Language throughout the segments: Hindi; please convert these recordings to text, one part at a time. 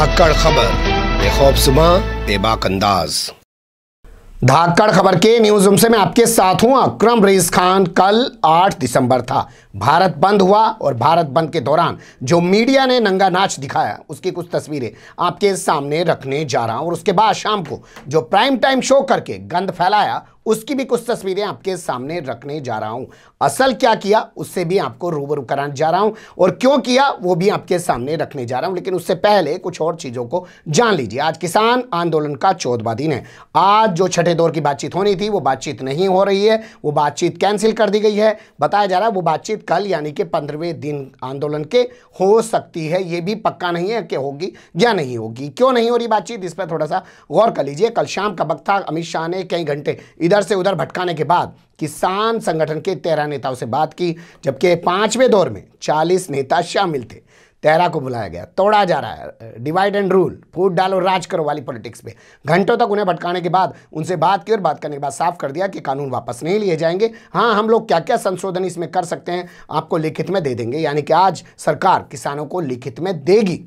धाकड़ खबर बेखौफ सुबह बेबाक अंदाज धाकड़ खबर के न्यूज रूम से मैं आपके साथ हूं अक्रम रईस खान कल 8 दिसंबर था भारत बंद हुआ और भारत बंद के दौरान जो मीडिया ने नंगा नाच दिखाया उसकी कुछ तस्वीरें आपके सामने रखने जा रहा हूं और उसके बाद शाम को जो प्राइम टाइम शो करके गंद फैलाया उसकी भी कुछ तस्वीरें आपके सामने रखने जा रहा हूं असल क्या किया उससे भी आपको रूबरू कराने जा रहा हूं और क्यों किया वो भी आपके सामने रखने जा रहा हूं लेकिन उससे पहले कुछ और चीज़ों को जान लीजिए आज किसान आंदोलन का चौदवा दिन है आज जो छठे दौर की बातचीत होनी थी वो बातचीत नहीं हो रही है वो बातचीत कैंसिल कर दी गई है बताया जा रहा है वो बातचीत कल यानी कि पंद्रहवें दिन आंदोलन के हो सकती है ये भी पक्का नहीं है कि होगी या नहीं होगी क्यों नहीं हो रही बातचीत इस पर थोड़ा सा गौर कर लीजिए कल शाम का वक्त था अमित शाह ने कई घंटे इधर से उधर भटकाने के बाद किसान संगठन के तेरह नेताओं से बात की जबकि पांचवें दौर में चालीस नेता शामिल थे तेरह को बुलाया गया तोड़ा जा रहा है डिवाइड एंड रूल फूट डालो राज करो वाली पॉलिटिक्स पे घंटों तक उन्हें भटकाने के बाद उनसे बात की और बात करने के बाद साफ कर दिया कि कानून वापस नहीं लिए जाएंगे हाँ हम लोग क्या क्या संशोधन इसमें कर सकते हैं आपको लिखित में दे देंगे यानी कि आज सरकार किसानों को लिखित में देगी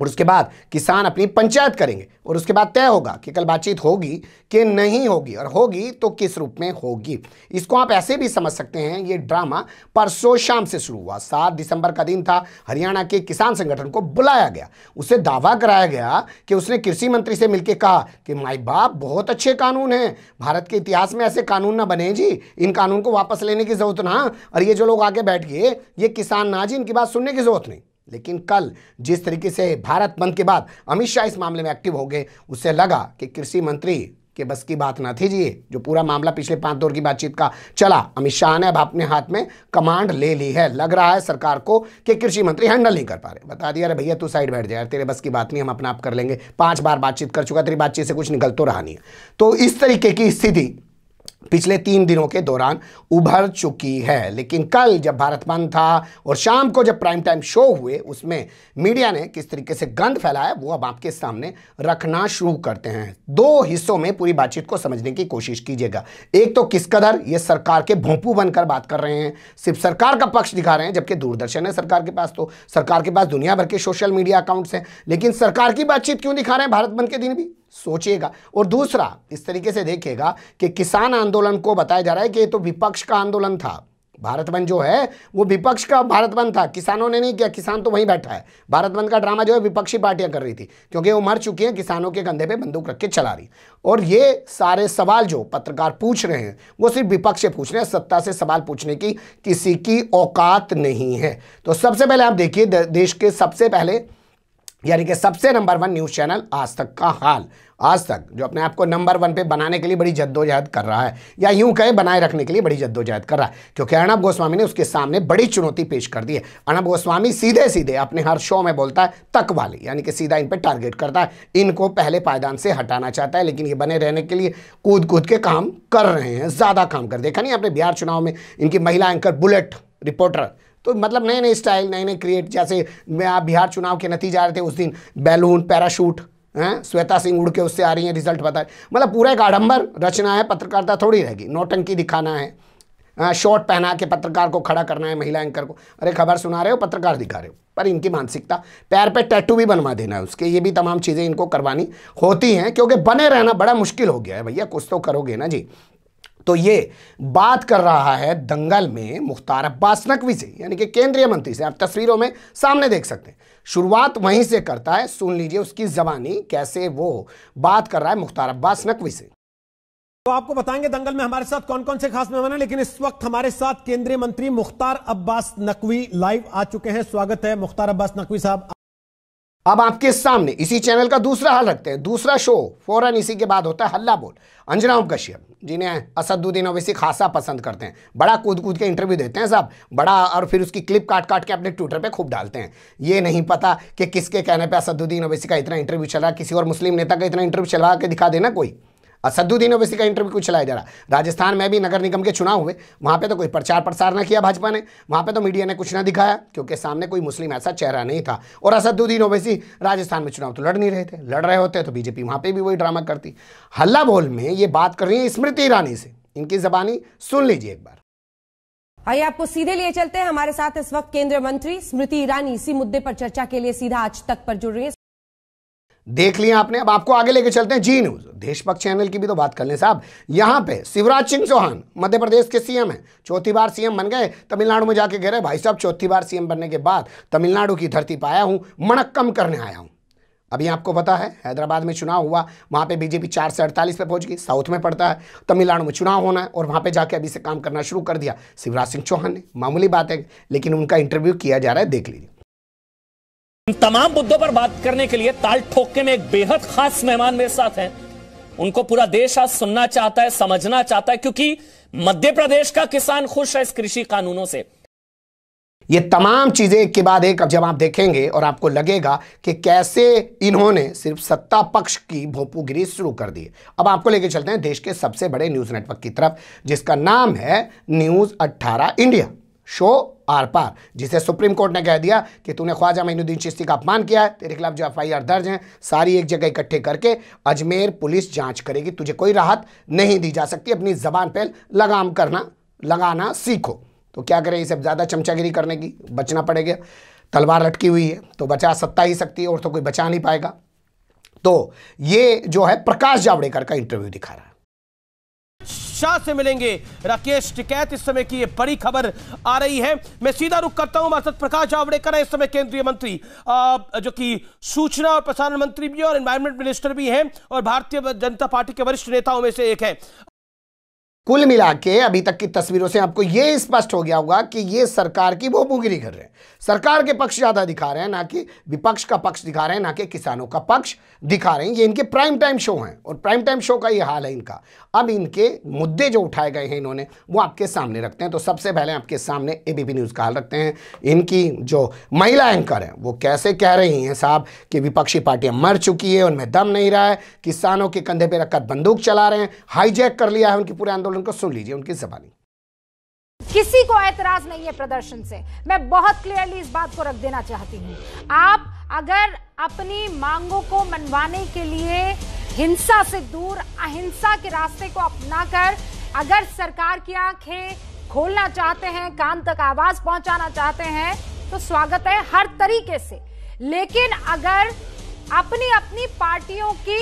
और उसके बाद किसान अपनी पंचायत करेंगे और उसके बाद तय होगा कि कल बातचीत होगी कि नहीं होगी और होगी तो किस रूप में होगी इसको आप ऐसे भी समझ सकते हैं ये ड्रामा परसों शाम से शुरू हुआ सात दिसंबर का दिन था हरियाणा के किसान संगठन को बुलाया गया उसे दावा कराया गया कि उसने कृषि मंत्री से मिलकर कहा कि माई बाप बहुत अच्छे कानून हैं भारत के इतिहास में ऐसे कानून ना बने जी इन कानून को वापस लेने की जरूरत ना और ये जो लोग आगे बैठ गए ये किसान ना जी इनकी बात सुनने की जरूरत नहीं लेकिन कल जिस तरीके से भारत बंद के बाद अमित शाह इस मामले में एक्टिव हो गए उससे लगा कि कृषि मंत्री के बस की बात ना थी जी जो पूरा मामला पिछले पांच दौर की बातचीत का चला अमित शाह ने अब अपने हाथ में कमांड ले ली है लग रहा है सरकार को कि कृषि मंत्री हैंडल नहीं कर पा रहे बता दिया अरे भैया तू साइड बैठ जाए तेरे बस की बात नहीं हम अपना आप कर लेंगे पांच बार बातचीत कर चुका तेरी बातचीत से कुछ निकल तो रहा नहीं तो इस तरीके की स्थिति पिछले तीन दिनों के दौरान उभर चुकी है लेकिन कल जब भारत बंद था और शाम को जब प्राइम टाइम शो हुए उसमें मीडिया ने किस तरीके से गंद फैलाया वो अब आपके सामने रखना शुरू करते हैं दो हिस्सों में पूरी बातचीत को समझने की कोशिश कीजिएगा एक तो किस कदर ये सरकार के भोंपू बनकर बात कर रहे हैं सिर्फ सरकार का पक्ष दिखा रहे हैं जबकि दूरदर्शन है सरकार के पास तो सरकार के पास दुनिया भर के सोशल मीडिया अकाउंट्स हैं लेकिन सरकार की बातचीत क्यों दिखा रहे हैं भारत बंद के दिन भी सोचिएगा और दूसरा इस तरीके से देखिएगा कि किसान आंदोलन को बताया जा रहा है कि ये तो विपक्ष का आंदोलन था भारत बंद जो है वो विपक्ष का भारत बंद था किसानों ने नहीं किया किसान तो वहीं बैठा है भारत बंद का ड्रामा जो है विपक्षी पार्टियां कर रही थी क्योंकि वो मर चुकी हैं किसानों के कंधे पे बंदूक रख के चला रही और ये सारे सवाल जो पत्रकार पूछ रहे हैं वो सिर्फ विपक्ष से पूछ रहे हैं सत्ता से सवाल पूछने की किसी की औकात नहीं है तो सबसे पहले आप देखिए देश के सबसे पहले यानी कि सबसे नंबर वन न्यूज़ चैनल आज तक का हाल आज तक जो अपने आप को नंबर वन पे बनाने के लिए बड़ी जद्दोजहद कर रहा है या यूं कहे बनाए रखने के लिए बड़ी जद्दोजहद कर रहा है क्योंकि अर्णब गोस्वामी ने उसके सामने बड़ी चुनौती पेश कर दी है अर्णब गोस्वामी सीधे सीधे अपने हर शो में बोलता है तक वाले यानी कि सीधा इन पर टारगेट करता है इनको पहले पायदान से हटाना चाहता है लेकिन ये बने रहने के लिए कूद कूद के काम कर रहे हैं ज़्यादा काम कर देखा नहीं अपने बिहार चुनाव में इनकी महिला एंकर बुलेट रिपोर्टर तो मतलब नए नए स्टाइल नए नए क्रिएट जैसे मैं बिहार चुनाव के नतीजे आ रहे थे उस दिन बैलून पैराशूट हैं श्वेता सिंह उड़ के उससे आ रही हैं रिजल्ट बता मतलब पूरा एक आडम्बर रचना है पत्रकारिता थोड़ी रहेगी नौटंकी दिखाना है शॉर्ट पहना के पत्रकार को खड़ा करना है महिला एंकर को अरे खबर सुना रहे हो पत्रकार दिखा रहे हो पर इनकी मानसिकता पैर पे टैटू भी बनवा देना है उसके ये भी तमाम चीज़ें इनको करवानी होती हैं क्योंकि बने रहना बड़ा मुश्किल हो गया है भैया कुछ तो करोगे ना जी तो ये बात कर रहा है दंगल में मुख्तार अब्बास नकवी से यानी कि केंद्रीय मंत्री से आप तस्वीरों में सामने देख सकते हैं शुरुआत वहीं से करता है सुन लीजिए उसकी जबानी कैसे वो बात कर रहा है मुख्तार अब्बास नकवी से तो आपको बताएंगे दंगल में हमारे साथ कौन कौन से खास मेहमान है लेकिन इस वक्त हमारे साथ केंद्रीय मंत्री मुख्तार अब्बास नकवी लाइव आ चुके हैं स्वागत है मुख्तार अब्बास नकवी साहब अब आपके सामने इसी चैनल का दूसरा हाल रखते हैं दूसरा शो फौरन इसी के बाद होता है हल्ला बोल अंजना कश्यप जिन्हें असदुद्दीन ओवैसी खासा पसंद करते हैं बड़ा कूद कूद के इंटरव्यू देते हैं साहब बड़ा और फिर उसकी क्लिप काट काट के अपने ट्विटर पे खूब डालते हैं ये नहीं पता कि किसके कहने पर असदुद्दीन ओवैसी का इतना इंटरव्यू चला किसी और मुस्लिम नेता का इतना इंटरव्यू चला के दिखा देना कोई असदुद्दीन ओवैसी का इंटरव्यू क्यों चलाया जा रहा राजस्थान में भी नगर निगम के चुनाव हुए वहाँ पे तो कोई प्रचार प्रसार ना किया भाजपा ने वहाँ पे तो मीडिया ने कुछ ना दिखाया क्योंकि सामने कोई मुस्लिम ऐसा चेहरा नहीं था और असदुद्दीन ओवैसी राजस्थान में चुनाव तो लड़ नहीं रहे थे लड़ रहे होते तो बीजेपी वहाँ पर भी वही ड्रामा करती हल्ला बोल में ये बात कर रही है स्मृति ईरानी से इनकी जबानी सुन लीजिए एक बार आइए आपको सीधे लिए चलते हैं हमारे साथ इस वक्त केंद्रीय मंत्री स्मृति ईरानी इसी मुद्दे पर चर्चा के लिए सीधा आज तक पर जुड़ रही है देख लिया आपने अब आपको आगे लेके चलते हैं जी न्यूज देशभक्त चैनल की भी तो बात कर लें साहब यहाँ पे शिवराज सिंह चौहान मध्य प्रदेश के सीएम हैं चौथी बार सीएम बन गए तमिलनाडु में जाके गिर भाई साहब चौथी बार सीएम बनने के बाद तमिलनाडु की धरती पर आया हूँ मणक्कम करने आया हूँ अभी आपको पता है हैदराबाद में चुनाव हुआ वहाँ पे बीजेपी चार से अड़तालीस पे पहुँच गई साउथ में पड़ता है तमिलनाडु में चुनाव होना है और वहाँ पे जाके अभी से काम करना शुरू कर दिया शिवराज सिंह चौहान ने मामूली बात है लेकिन उनका इंटरव्यू किया जा रहा है देख लीजिए तमाम मुद्दों पर बात करने के लिए ताल ठोके में एक बेहद खास मेहमान मेरे साथ हैं उनको पूरा देश आज सुनना चाहता है समझना चाहता है क्योंकि मध्य प्रदेश का किसान खुश है इस कृषि कानूनों से ये तमाम चीज़ें एक के बाद एक अब जब आप देखेंगे और आपको लगेगा कि कैसे इन्होंने सिर्फ सत्ता पक्ष की भोपूगिरी शुरू कर दी अब आपको लेके चलते हैं देश के सबसे बड़े न्यूज़ नेटवर्क की तरफ जिसका नाम है न्यूज़ अट्ठारह इंडिया शो आर पार जिसे सुप्रीम कोर्ट ने कह दिया कि तूने ख्वाजा मैनुद्दीन चिश्ती का अपमान किया है तेरे खिलाफ जो एफ आई आर दर्ज है सारी एक जगह इकट्ठे करके अजमेर पुलिस जांच करेगी तुझे कोई राहत नहीं दी जा सकती अपनी जबान पर लगाम करना लगाना सीखो तो क्या करें इसे ज़्यादा चमचागिरी करने की बचना पड़ेगा तलवार लटकी हुई है तो बचा सत्ता ही सकती है और तो कोई बचा नहीं पाएगा तो ये जो है प्रकाश जावड़ेकर का इंटरव्यू दिखा रहा है शाह से मिलेंगे राकेश टिकैत इस समय की ये बड़ी खबर आ रही है मैं सीधा रुख करता हूं हमारे प्रकाश जावड़ेकर है इस समय केंद्रीय मंत्री जो कि सूचना और प्रसारण मंत्री भी और एनवायरमेंट मिनिस्टर भी हैं और भारतीय जनता पार्टी के वरिष्ठ नेताओं में से एक है कुल मिला के अभी तक की तस्वीरों से आपको ये स्पष्ट हो गया होगा कि ये सरकार की वो मुगिरी कर रहे हैं सरकार के पक्ष ज़्यादा दिखा रहे हैं ना कि विपक्ष का पक्ष दिखा रहे हैं ना कि किसानों का पक्ष दिखा रहे हैं ये इनके प्राइम टाइम शो हैं और प्राइम टाइम शो का ये हाल है इनका अब इनके मुद्दे जो उठाए गए हैं इन्होंने वो आपके सामने रखते हैं तो सबसे पहले आपके सामने ए न्यूज़ का हाल रखते हैं इनकी जो महिला एंकर है वो कैसे कह रही हैं साहब कि विपक्षी पार्टियां मर चुकी है उनमें दम नहीं रहा है किसानों के कंधे पर रखकर बंदूक चला रहे हैं हाईजैक कर लिया है उनकी पूरे आंदोलन आंदोलन को सुन लीजिए उनकी जबानी किसी को ऐतराज नहीं है प्रदर्शन से मैं बहुत क्लियरली इस बात को रख देना चाहती हूँ आप अगर अपनी मांगों को मनवाने के लिए हिंसा से दूर अहिंसा के रास्ते को अपनाकर अगर सरकार की आंखें खोलना चाहते हैं कान तक आवाज पहुंचाना चाहते हैं तो स्वागत है हर तरीके से लेकिन अगर अपनी अपनी पार्टियों की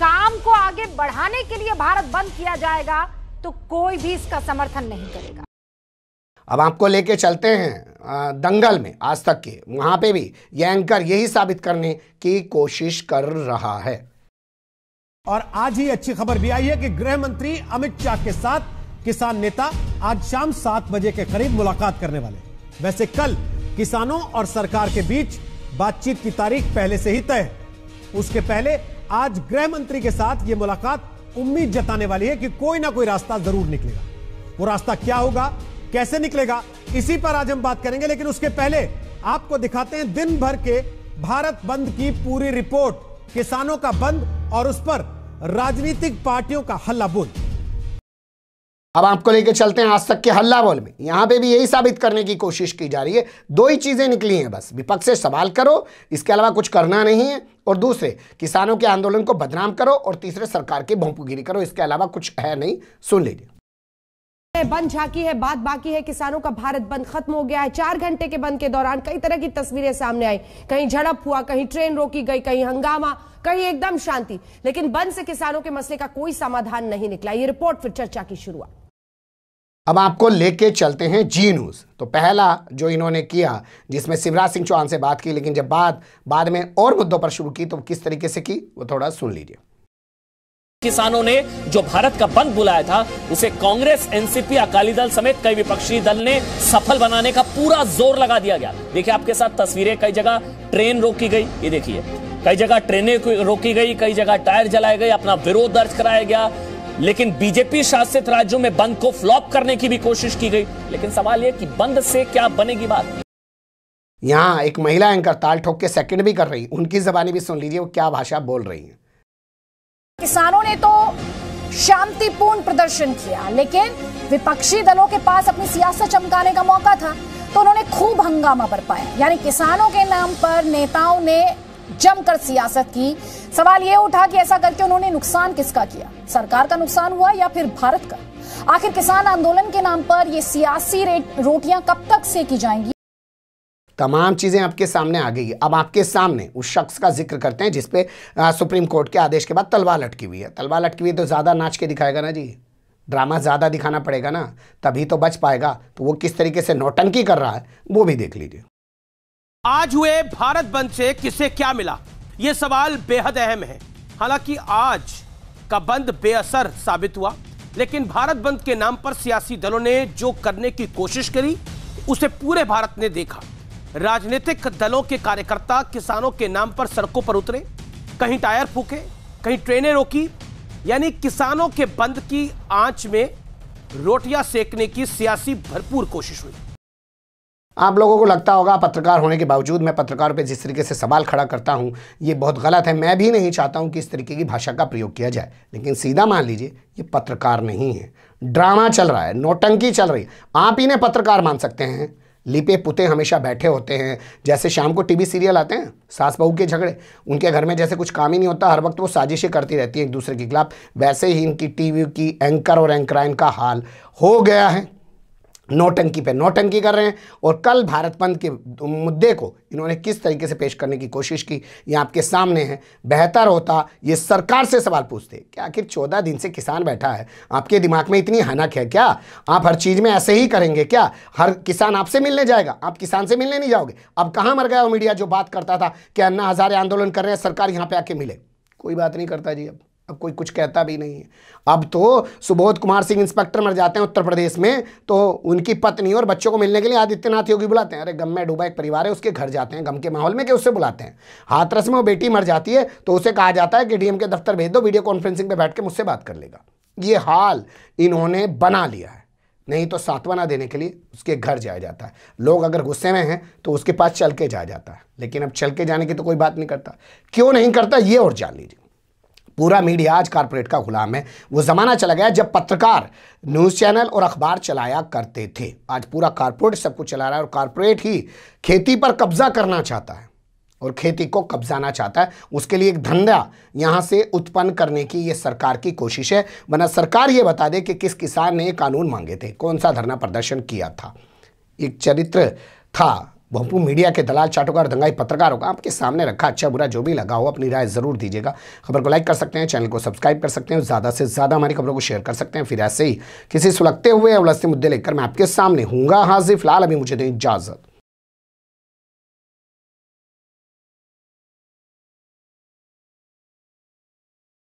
काम को आगे बढ़ाने के लिए भारत बंद किया जाएगा तो कोई भी इसका समर्थन नहीं करेगा अब आपको लेके चलते हैं दंगल में आज तक के वहां पे भी यह एंकर यही साबित करने की कोशिश कर रहा है और आज ही अच्छी खबर भी आई है कि गृह मंत्री अमित शाह के साथ किसान नेता आज शाम सात बजे के करीब मुलाकात करने वाले वैसे कल किसानों और सरकार के बीच बातचीत की तारीख पहले से ही तय है उसके पहले आज गृह मंत्री के साथ यह मुलाकात उम्मीद जताने वाली है कि कोई ना कोई रास्ता जरूर निकलेगा वो रास्ता क्या होगा कैसे निकलेगा इसी पर आज हम बात करेंगे लेकिन उसके पहले आपको दिखाते हैं दिन भर के भारत बंद की पूरी रिपोर्ट किसानों का बंद और उस पर राजनीतिक पार्टियों का हल्ला बोल अब आपको लेके चलते हैं आज तक के हल्ला बोल में यहां पे भी यही साबित करने की कोशिश की जा रही है दो ही चीजें निकली हैं बस विपक्ष से सवाल करो इसके अलावा कुछ करना नहीं है और दूसरे किसानों के आंदोलन को बदनाम करो और तीसरे सरकार की भोंपूगिरी करो इसके अलावा कुछ है नहीं सुन लीजिए बंद झाकी है बात बाकी है किसानों का भारत बंद खत्म हो गया है चार घंटे के बंद के दौरान कई तरह की तस्वीरें सामने आई कहीं झड़प हुआ कहीं ट्रेन रोकी गई कहीं हंगामा कहीं एकदम शांति लेकिन बंद से किसानों के मसले का कोई समाधान नहीं निकला ये रिपोर्ट फिर चर्चा की शुरुआत अब आपको लेके चलते हैं जी न्यूज़ तो पहला जो इन्होंने किया जिसमें शिवराज सिंह चौहान से बात की लेकिन जब बात बाद में और मुद्दों पर शुरू की तो किस तरीके से की वो थोड़ा सुन लीजिए किसानों ने जो भारत का बंद बुलाया था उसे कांग्रेस एनसीपी अकाली दल समेत कई विपक्षी दल ने सफल बनाने का पूरा जोर लगा दिया गया देखिए आपके साथ तस्वीरें कई जगह ट्रेन रोकी गई ये देखिए कई जगह ट्रेनें रोकी गई कई जगह टायर जलाए गए अपना विरोध दर्ज कराया गया लेकिन बीजेपी शासित राज्यों में बंद को फ्लॉप करने की भी कोशिश की गई लेकिन सवाल यह कि बंद से क्या बनेगी बात यहां एक महिला एंकर ताल ठोक के सेकंड भी कर रही उनकी जबानी भी सुन लीजिए वो क्या भाषा बोल रही है किसानों ने तो शांतिपूर्ण प्रदर्शन किया लेकिन विपक्षी दलों के पास अपनी सियासत चमकाने का मौका था तो उन्होंने खूब हंगामा बरपाया यानी किसानों के नाम पर नेताओं ने जमकर सियासत की सवाल यह उठा कि ऐसा करके उन्होंने नुकसान किसका किया सरकार का नुकसान हुआ या फिर भारत का आखिर किसान आंदोलन के नाम पर ये सियासी रोटियां कब तक की जाएंगी तमाम चीज़ें आपके सामने आ गई अब आपके सामने उस शख्स का जिक्र करते हैं जिसपे सुप्रीम कोर्ट के आदेश के बाद तलवार लटकी हुई है तलवार लटकी हुई तो ज़्यादा नाच के दिखाएगा ना जी ड्रामा ज़्यादा दिखाना पड़ेगा ना तभी तो बच पाएगा तो वो किस तरीके से नौटंकी कर रहा है वो भी देख लीजिए आज हुए भारत बंद से किसे क्या मिला यह सवाल बेहद अहम है हालांकि आज का बंद बेअसर साबित हुआ लेकिन भारत बंद के नाम पर सियासी दलों ने जो करने की कोशिश करी उसे पूरे भारत ने देखा राजनीतिक दलों के कार्यकर्ता किसानों के नाम पर सड़कों पर उतरे कहीं टायर फूके कहीं ट्रेनें रोकी यानी किसानों के बंद की आंच में रोटियां सेकने की सियासी भरपूर कोशिश हुई आप लोगों को लगता होगा पत्रकार होने के बावजूद मैं पत्रकार पे जिस तरीके से सवाल खड़ा करता हूँ ये बहुत गलत है मैं भी नहीं चाहता हूँ कि इस तरीके की भाषा का प्रयोग किया जाए लेकिन सीधा मान लीजिए ये पत्रकार नहीं है ड्रामा चल रहा है नोटंकी चल रही है आप इन्हें पत्रकार मान सकते हैं लिपे पुते हमेशा बैठे होते हैं जैसे शाम को टीवी सीरियल आते हैं सास बहू के झगड़े उनके घर में जैसे कुछ काम ही नहीं होता हर वक्त वो साजिशें करती रहती हैं एक दूसरे के खिलाफ वैसे ही इनकी टीवी की एंकर और एंकराइन का हाल हो गया है नौटंकी पे नौटंकी कर रहे हैं और कल भारत बंद के मुद्दे को इन्होंने किस तरीके से पेश करने की कोशिश की ये आपके सामने है बेहतर होता ये सरकार से सवाल पूछते कि आखिर चौदह दिन से किसान बैठा है आपके दिमाग में इतनी हनक है क्या आप हर चीज़ में ऐसे ही करेंगे क्या हर किसान आपसे मिलने जाएगा आप किसान से मिलने नहीं जाओगे अब कहाँ मर गया मीडिया जो बात करता था कि अन्ना हज़ारे आंदोलन कर रहे हैं सरकार यहाँ पर आके मिले कोई बात नहीं करता जी अब अब कोई कुछ कहता भी नहीं है अब तो सुबोध कुमार सिंह इंस्पेक्टर मर जाते हैं उत्तर प्रदेश में तो उनकी पत्नी और बच्चों को मिलने के लिए आदित्यनाथ योगी बुलाते हैं अरे गम में डूबा एक परिवार है उसके घर जाते हैं गम के माहौल में कि उससे बुलाते हैं हाथरस में वो बेटी मर जाती है तो उसे कहा जाता है कि डीएम के दफ्तर भेज दो वीडियो कॉन्फ्रेंसिंग पर बैठ के मुझसे बात कर लेगा ये हाल इन्होंने बना लिया है नहीं तो सातवाना देने के लिए उसके घर जाया जाता है लोग अगर गुस्से में हैं तो उसके पास चल के जाया जाता है लेकिन अब चल के जाने की तो कोई बात नहीं करता क्यों नहीं करता ये और जान लीजिए पूरा मीडिया आज कारपोरेट का गुलाम है वो ज़माना चला गया जब पत्रकार न्यूज़ चैनल और अखबार चलाया करते थे आज पूरा कारपोरेट सब कुछ चला रहा है और कारपोरेट ही खेती पर कब्जा करना चाहता है और खेती को कब्जाना चाहता है उसके लिए एक धंधा यहाँ से उत्पन्न करने की ये सरकार की कोशिश है वरना सरकार ये बता दे कि किस किसान ने ये कानून मांगे थे कौन सा धरना प्रदर्शन किया था एक चरित्र था भोपू मीडिया के दलाल चाटुकार दंगाई पत्रकारों का आपके सामने रखा अच्छा बुरा जो भी लगा हो अपनी राय जरूर दीजिएगा खबर को लाइक कर सकते हैं चैनल को सब्सक्राइब कर सकते हैं ज़्यादा से ज़्यादा हमारी खबरों को शेयर कर सकते हैं फिर ऐसे ही किसी सुलगते हुए या मुद्दे लेकर मैं आपके सामने हूँगा हाजिर फिलहाल अभी मुझे दें इजाज़त